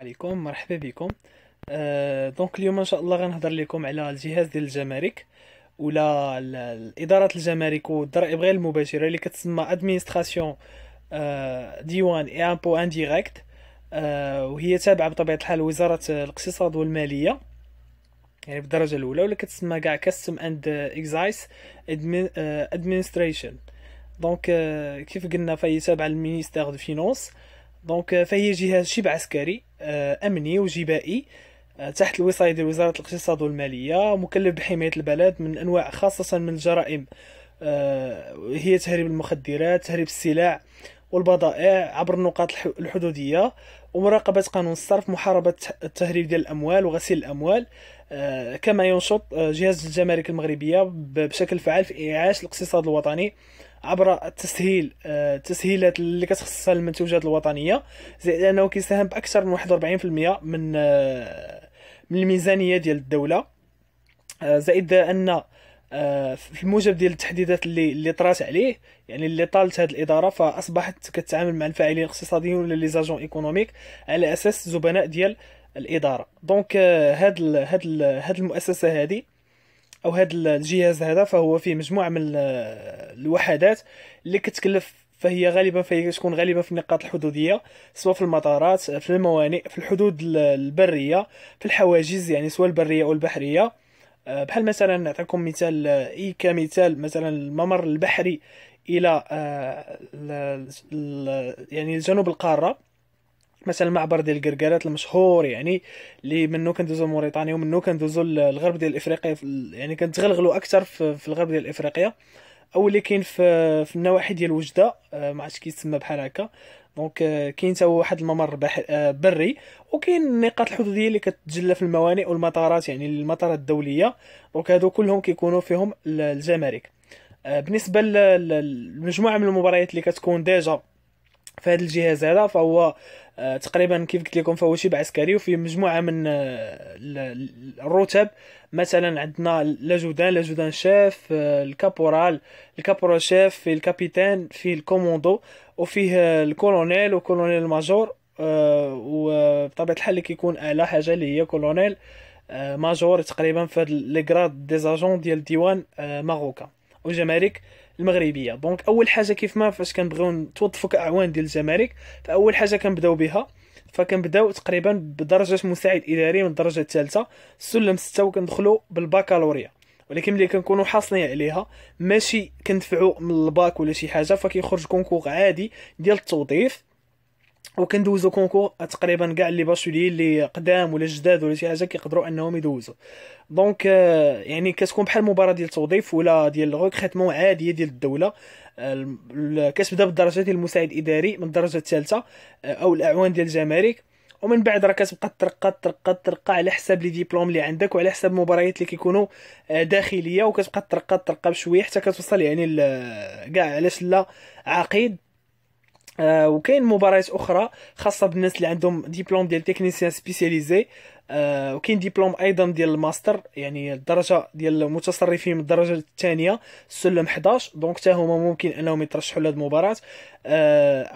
عليكم مرحبا بكم آه دونك اليوم ان شاء الله غنهضر لكم على الجهاز ديال الجمارك ولا اداره الجمارك والضرائب غير المباشره اللي كتسمى ادمنستراسيون ديوان اي امبو انديريكت وهي تابعه بطبيعه الحال لوزاره الاقتصاد والماليه يعني بالدرجه الاولى ولا كتسمى كاع كاستم اند اكزايس ادمنستريشن دونك آه، كيف قلنا فهي تابعه للمينيستير دو فينونس دونك آه، فهي جهاز شبه عسكري آه، امني وجبائي آه، تحت الوصايه ديال وزاره الاقتصاد والماليه مكلف بحمايه البلد من انواع خاصه من الجرائم هي تهريب المخدرات تهريب السلع والبضائع عبر النقاط الحدوديه ومراقبه قانون الصرف محاربه التهريب ديال الاموال وغسيل الاموال كما ينشط جهاز الجمارك المغربيه بشكل فعال في انعاش الاقتصاد الوطني عبر تسهيل التسهيلات آه، اللي كتخصها المنتوجات الوطنيه زائد انه كيساهم باكثر من 41% من آه، من الميزانيه ديال الدوله آه، زائد ان في الموجب ديال التحديدات اللي اللي طرات عليه يعني اللي طالت هذه الاداره فاصبحت كتعامل مع الفاعلين الاقتصاديين ولا لي زاجون ايكونوميك على اساس زبناء ديال الاداره دونك هاد هاد هاد المؤسسه هذه او هذا الجهاز هذا فهو فيه مجموعه من الوحدات اللي كتكلف فهي غالبا فهي تكون غالبا في النقاط الحدوديه سواء في المطارات في الموانئ في الحدود البريه في الحواجز يعني سواء البريه او البحريه آه، بحال مثلا نعطيكم مثال آه، اي كمثال مثلا الممر البحري الى آه، يعني جنوب القاره مثلا معبر ديال الكركارات المشهور يعني اللي منه كندوزو موريتانيا ومنه كندوزو الغرب ديال افريقيا يعني كنتغلغلوا اكثر في الغرب ديال افريقيا او اللي كاين في في النواحي ديال وجده آه، ما عرفتش كيتسمى بحال هكا دونك آه، كاين حتى واحد الممر آه، بري وكاين النقاط الحدوديه اللي كتجلى في الموانئ والمطارات يعني المطارات الدوليه دونك هادو كلهم كيكونوا فيهم الجمارك بالنسبه للمجموعه من المباريات اللي كتكون ديجا في هذا الجهاز هذا فهو آه، تقريبا كيف قلت لكم فهو شبه عسكري وفيه مجموعه من آه، الرتب مثلا عندنا لاجودان لاجودان شيف آه، الكابورال الكابورال شيف فيه الكابيتان فيه الكوموندو وفيه الكولونيل وكولونيل الماجور وبطبيعه الحال اللي كيكون اعلى حاجه اللي هي كولونيل ماجور تقريبا في لي غراد دي ديال ديوان ماروكا وجمارك المغربيه دونك اول حاجه كيف ما فاش كنبغيو نتوظفوا كاعوان ديال الجمارك فاول حاجه كنبداو بها فكنبداو تقريبا بدرجه مساعد اداري من الدرجه الثالثه السلم 6 وكندخلوا بالباكالوريا ولكن ملي كنكونوا حاصلين عليها ماشي كندفعوا من الباك ولا شي حاجه فكيخرج كونكور عادي ديال التوظيف وكندوزو كونكور تقريبا كاع لي باشولي اللي قدام ولا جداد ولا شي حاجه كيقدروا انهم يدوزو دونك آه، يعني كتكون بحال مباراه ديال التوظيف ولا ديال ريكروتمون عاديه ديال الدوله آه، كتبدا بالدرجه ديال المساعد الاداري من الدرجه الثالثه آه، او الاعوان ديال الجمارك ومن بعد راه كتبقى ترقى ترقى ترقى على حساب لي ديبلوم اللي عندك وعلى حساب المباريات اللي كيكونوا داخليه وكتبقى ترقى ترقى بشويه حتى كتوصل يعني كاع علاش لا عقيد آه، وكاين مباريات اخرى خاصه بالناس اللي عندهم ديبلوم ديال تكنيسيان سبيسياليزي آه، وكاين ديبلوم ايضا ديال الماستر يعني الدرجه ديال المتصرفين من الدرجه الثانيه سلم 11 دونك حتى هما ممكن انهم يترشحوا لهاد المباراه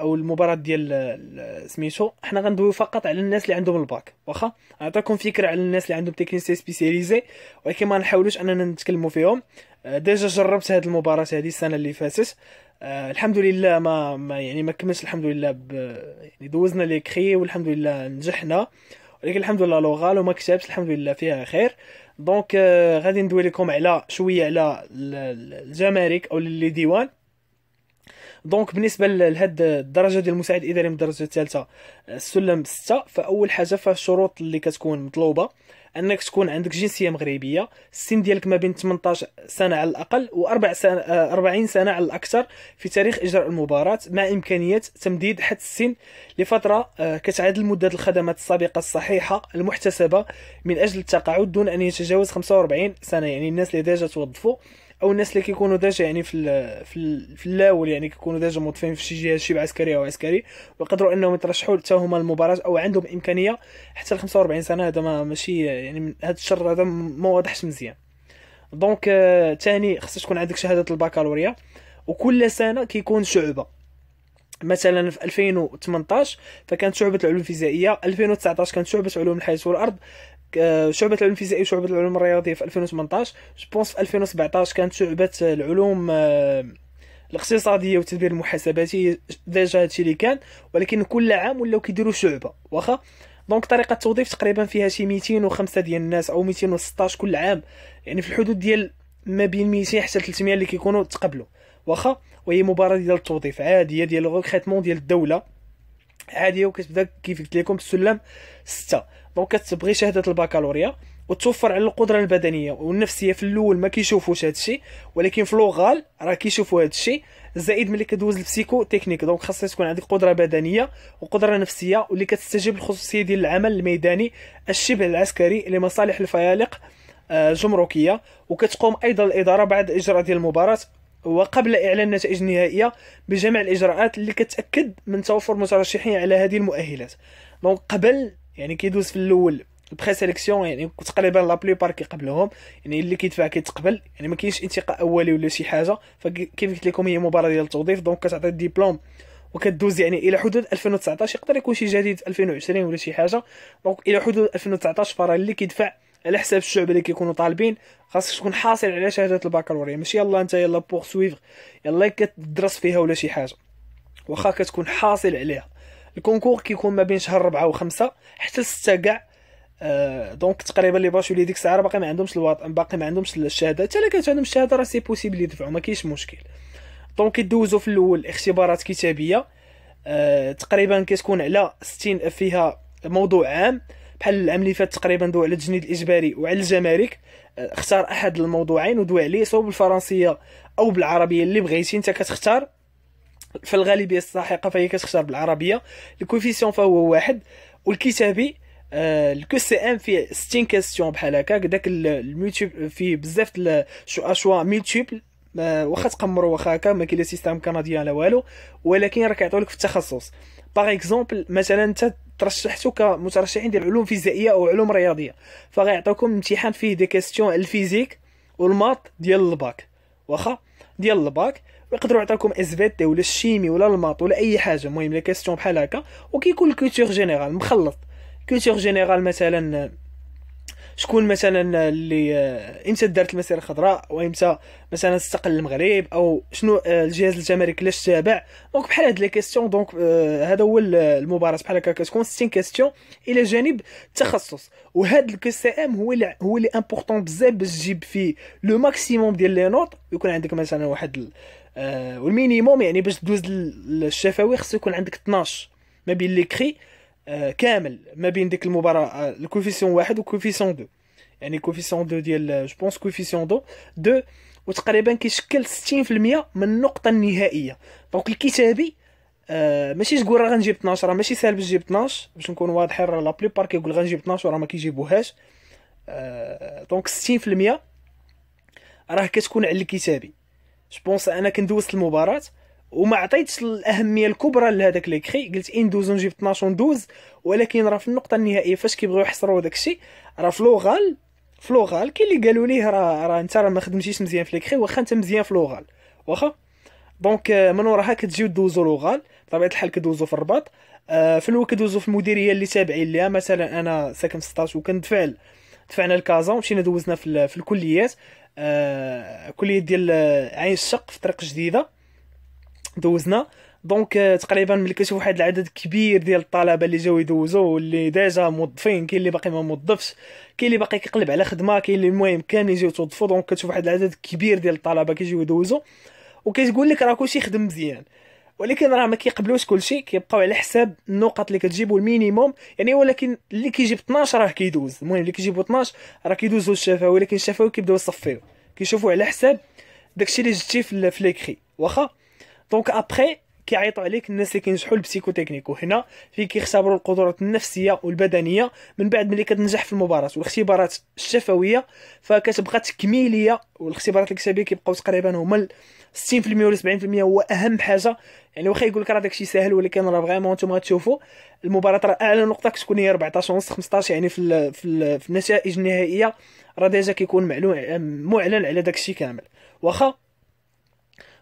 او المباراه ديال سميتو حنا غندويو فقط على الناس اللي عندهم الباك واخا نعطيكم فكره على الناس اللي عندهم تكنيسيان سبيسياليزي ولكن ما نحاولوش اننا نتكلموا فيهم آه، ديجا جربت هاد المباراه هذه السنه اللي فاتت آه الحمد لله ما, ما يعني ما كملش الحمد لله ب يعني دوزنا لي كري والحمد لله نجحنا ولكن الحمد لله لوغال وما كتبش الحمد لله فيها خير دونك آه غادي ندوي لكم على شويه على الجمارك او لي ديوان دونك بالنسبه لهاد الدرجه ديال المساعد الاداري من الدرجه الثالثه آه، السلم 6 فاول حاجه فالشروط اللي كتكون مطلوبه انك تكون عندك جنسيه مغربيه السن ديالك ما بين 18 سنه على الاقل و4 40 آه، سنه على الاكثر في تاريخ اجراء المباراه مع امكانيه تمديد حد السن لفتره آه، كتعادل مده الخدمات السابقه الصحيحه المحتسبه من اجل التقاعد دون ان يتجاوز 45 سنه يعني الناس اللي ديجا توظفوا او الناس اللي كيكونوا ديجا يعني في ال في, في الاول يعني كيكونوا ديجا موظفين في شي جهاز شي عسكري او عسكري ويقدروا انهم يترشحوا حتى هما المباراه او عندهم امكانيه حتى ل 45 سنه هذا ما ماشي يعني هذا الشر هذا ما واضحش مزيان دونك ثاني آه، خصك تكون عندك شهاده البكالوريا وكل سنه كيكون شعبه مثلا في 2018 فكانت شعبة العلوم الفيزيائية 2019 كانت شعبة علوم الحياة والأرض آه، شعبه العلوم الفيزيائيه وشعبه العلوم الرياضيه في 2018 جوبونس في 2017 كانت شعبه العلوم آه، الاقتصاديه والتدبير المحاسباتي ديجا هادشي اللي كان ولكن كل عام ولاو كيديروا شعبه واخا دونك طريقه التوظيف تقريبا فيها شي 205 ديال الناس او 216 كل عام يعني في الحدود ديال ما بين 200 حتى 300 اللي كيكونوا تقبلوا واخا وهي مباراه ديال التوظيف عاديه ديال الريكروتمون ديال الدوله عاديه وكتبدا كيف قلت لكم بالسلم ستة دونك كتبغي شهاده البكالوريا وتوفر على القدره البدنيه والنفسيه في الاول ما كيشوفوش الشيء ولكن في لوغال راه كيشوفوا الشيء زائد ملي كدوز لبسيكو تكنيك دونك خاصك تكون عندك قدره بدنيه وقدره نفسيه واللي كتستجيب للخصوصيه ديال العمل الميداني الشبه العسكري لمصالح الفيالق آه، جمركيه وكتقوم ايضا الاداره بعد اجراء ديال المباراه وقبل إعلان النتائج النهائية بجمع الإجراءات اللي كتأكد من توفر المترشحين على هذه المؤهلات دونك قبل يعني كيدوز في الأول البري سيليكسيون يعني تقريبا لا بليبار كيقبلوهم يعني اللي كيدفع كيتقبل يعني ما كاينش انتقاء اولي ولا شي حاجه فكيف قلت لكم هي مباراه ديال التوظيف دونك كتعطي الدبلوم وكدوز يعني الى حدود 2019 يقدر يكون شي جديد 2020 ولا شي حاجه دونك الى حدود 2019 فراه اللي كيدفع على حساب الشعب اللي كيكونوا طالبين خاصك تكون حاصل على شهاده البكالوريا ماشي يلا انت يلا بوغ سويفغ يلا كتدرس فيها ولا شي حاجه واخا كتكون حاصل عليها الكونكور كيكون ما بين شهر 4 و5 حتى 6 كاع أه دونك تقريبا لي باشولي ديك الساعه باقي ما عندهمش الوطن باقي ما عندهمش الشهاده حتى الا كانت عندهم الشهاده راه سي بوسيبل يدفعوا ما كاينش مشكل دونك كيدوزو في الاول اختبارات كتابيه أه تقريبا كتكون على 60 فيها موضوع عام بحال العام اللي فات تقريبا دو على التجنيد الاجباري وعلى الجمارك آه، اختار احد الموضوعين ودوي عليه سواء بالفرنسيه او بالعربيه اللي بغيتي انت كتختار في الغالبيه الساحقه فهي كتختار بالعربيه الكوفيسيون فهو واحد والكتابي آه، الكو سي ام فيه 60 كاستيون بحال هكاك داك الميوتيوب فيه بزاف اشوا ميلتيبل آه، واخا تقمر واخا هكا ما كاين لا سيستيم كنديان لا والو ولكن راه كيعطيو لك في التخصص باغ اكزومبل مثلا انت ترشحتوا كمترشحين ديال علوم فيزيائيه او علوم رياضيه فغيعطيوكم امتحان فيه دي كيستيون الفيزيك والماط ديال الباك واخا ديال الباك ويقدروا يعطيوكم اس في تي ولا الشيمي ولا الماط ولا اي حاجه المهم لي كيستيون بحال هكا وكيكون الكولتور جينيرال مخلط كولتور جينيرال مثلا شكون مثلا اللي امتى آه، دارت المسيره الخضراء وامتى مثلا استقل المغرب او شنو آه، الجهاز الجماهيري كلاش تابع دونك بحال هاد لي كيستيون دونك آه، هذا هو المباراه بحال هكا كتكون 60 كيستيون الى جانب التخصص وهاد الكي سي ام هو اللي هو اللي امبورطون بزاف باش تجيب فيه لو ماكسيموم ديال لي نوط يكون عندك مثلا واحد والمينيموم يعني باش تدوز للشفوي خصو يكون عندك 12 ما بين ليكري آه، كامل ما بين ديك المباراه آه، الكوفيسيون واحد وكوفيسيون دو يعني كوفيسيون دو ديال جو آه، بونس كوفيسيون دو دو وتقريبا كيشكل 60% من النقطه النهائيه دونك الكتابي آه ماشي تقول راه غنجيب 12 راه ماشي سالب تجيب 12 باش نكون واضحين راه لا بار كيقول غنجيب 12 وراه ما كيجيبوهاش آه دونك 60% راه كتكون على الكتابي جو بونس انا كندوز المباراه وما عطيتش الاهميه الكبرى لهذاك لي كري قلت ان دوز نجيب 12 وندوز ولكن راه في النقطه النهائيه فاش كيبغيو يحصروا داك الشيء راه في لوغال في لوغال كاين اللي قالوا ليه راه راه انت راه ما خدمتيش مزيان في لي كري واخا انت مزيان في لوغال واخا دونك آه، من وراها كتجيو دوزو لوغال بطبيعه الحال كدوزو في الرباط آه، في الوقت كدوزو في المديريه اللي تابعين ليها مثلا انا ساكن في 16 وكندفع دفعنا لكازا ومشينا دوزنا في, في الكليات آه، كليه ديال عين الشق في طريق جديده دوزنا دونك آه، تقريبا ملي كتشوف واحد العدد كبير ديال الطلبه اللي جاو يدوزوا واللي ديجا موظفين كاين اللي باقي ما موظفش كاين اللي باقي كيقلب على خدمه كاين اللي المهم كان يجيو يتوظفوا دونك كتشوف واحد العدد كبير ديال الطلبه كيجيو يدوزوا وكتقول لك راه كلشي خدم مزيان ولكن راه ما كيقبلوش كلشي كيبقاو على حساب النقط اللي كتجيبو المينيموم يعني ولكن اللي كيجيب 12 راه كيدوز المهم اللي كيجيبو 12 راه كيدوزو الشفاوي ولكن الشفاوي كيبداو يصفيو كيشوفوا على حساب داكشي اللي جبتي في ليكري واخا دونك ابخي كيعيطوا عليك الناس اللي كينجحوا البسيكوتكنيك وهنا فين كيختبروا القدرات النفسيه والبدنيه من بعد ملي كتنجح في المباراه والاختبارات الشفويه فكتبقى تكميليه والاختبارات الكتابيه كيبقاو تقريبا هما 60% ولا 70% هو اهم حاجه يعني واخا يقول لك راه داكشي ساهل ولكن راه فريمون نتوما غتشوفوا المباراه راه اعلى نقطه كتكون هي 14 ونص 15 يعني في الـ في, الـ في النتائج النهائيه راه ديجا كيكون معلوم معلن على داكشي كامل واخا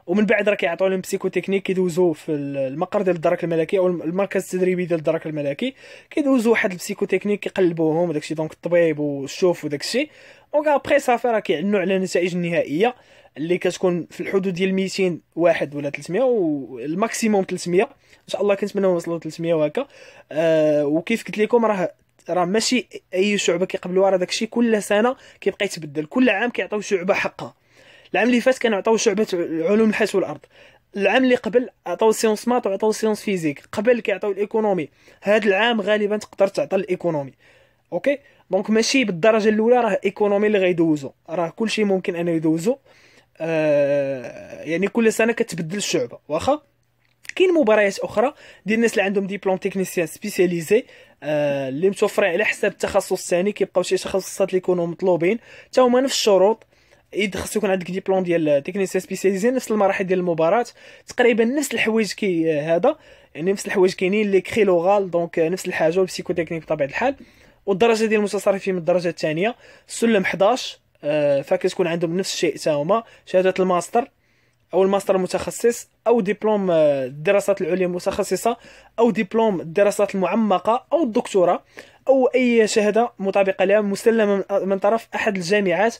ومن بعد راه كيعطيو لهم بسيكو تكنيك كيدوزو في المقر ديال الدرك الملكي او المركز التدريبي ديال الدرك الملكي كيدوزو واحد البسيكو تكنيك كيقلبوهم وداكشي دونك الطبيب والشوف وداكشي دونك ابخي صافي راه كيعلنوا على النتائج النهائيه اللي كتكون في الحدود ديال 200 واحد ولا 300 والماكسيموم 300 ان شاء الله كنتمنوا نوصلوا 300 وهكا أه وكيف قلت لكم راه راه ماشي اي شعبه كيقبلوها راه داكشي كل سنه كيبقى يتبدل كل عام كيعطيو شعبه حقها العام اللي فات كانوا عطاو شعبه علوم الحاس والارض العام اللي قبل عطاو سيونس مات وعطاو سيونس فيزيك قبل كيعطاو الايكونومي هذا العام غالبا تقدر تعطى الايكونومي اوكي دونك ماشي بالدرجه الاولى راه ايكونومي اللي غيدوزو راه كلشي ممكن انه يدوزو آه يعني كل سنه كتبدل الشعبه واخا كاين مباريات اخرى ديال الناس اللي عندهم ديبلوم تكنيسيان آه، سبيسياليزي اللي متوفرين على حساب التخصص الثاني كيبقاو شي تخصصات اللي يكونوا مطلوبين حتى هما نفس الشروط ايد خصو يكون عندك ديبلوم ديال تكنيسيان سبيسياليزي نفس المراحل ديال المباراه تقريبا نفس الحوايج كي هذا يعني نفس الحوايج كاينين لي كري لوغال دونك نفس الحاجه والبسيكو تكنيك بطبيعه الحال والدرجه ديال المتصرفين من الدرجه الثانيه سلم 11 آه، فكتكون عندهم نفس الشيء حتى هما شهاده الماستر او الماستر المتخصص او دبلوم آه، الدراسات العليا المتخصصه او دبلوم الدراسات المعمقه او الدكتوراه او اي شهاده مطابقه لها مسلمه من طرف احد الجامعات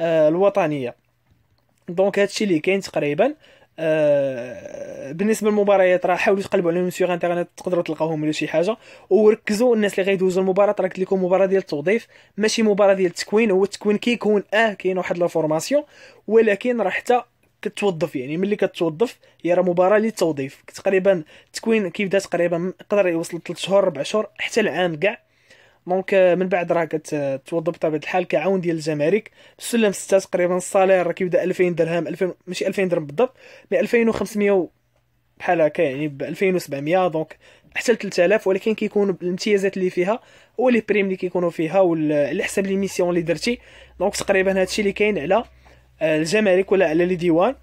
آه، الوطنيه دونك هادشي اللي كاين تقريبا آه بالنسبه للمباريات راه حاولوا تقلبوا عليهم سيغ انترنت تقدروا تلقاوهم ولا شي حاجه وركزوا الناس اللي غيدوزوا المباراه راه قلت لكم مباراه ديال التوظيف ماشي مباراه ديال التكوين هو التكوين كيكون اه كاين واحد لا فورماسيون ولكن راه حتى كتوظف يعني ملي كتوظف هي راه مباراه للتوظيف تقريبا التكوين كيبدا تقريبا يقدر يوصل 3 شهور 4 شهور حتى العام كاع دونك آه، من بعد راه كتوظف آه، بطبيعه الحال كعون ديال الجمارك السلم 6 تقريبا الصالير راه كيبدا 2000 درهم 2000 ماشي 2000 درهم بالضبط مي 2500 بحال هكا يعني ب 2700 دونك حتى ل 3000 ولكن كيكون الامتيازات اللي فيها هو لي بريم اللي كيكونوا فيها وعلى حسب لي ميسيون اللي درتي دونك تقريبا هادشي اللي كاين على آه، الجمارك ولا على لي ديوان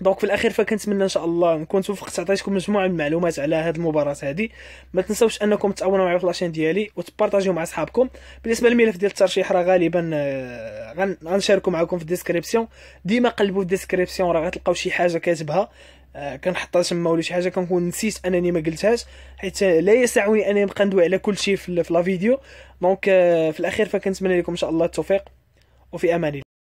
دونك في الاخير فكنتمنى ان شاء الله نكون توفقت عطيتكم مجموعه من المعلومات على هذه المباراه هذه ما تنساوش انكم تعاونوا معايا في لاشين ديالي وتبارطاجيو مع اصحابكم بالنسبه للملف ديال الترشيح راه غالبا آه، غنشاركو معكم في الديسكريبسيون ديما قلبوا في الديسكريبسيون راه غتلقاو شي حاجه كاتبها آه، كنحطها تما ولا شي حاجه كنكون نسيت انني ما قلتهاش حيت لا يسعني انني نبقى ندوي على كل شيء في لا فيديو دونك آه، في الاخير فكنتمنى لكم ان شاء الله التوفيق وفي امان الله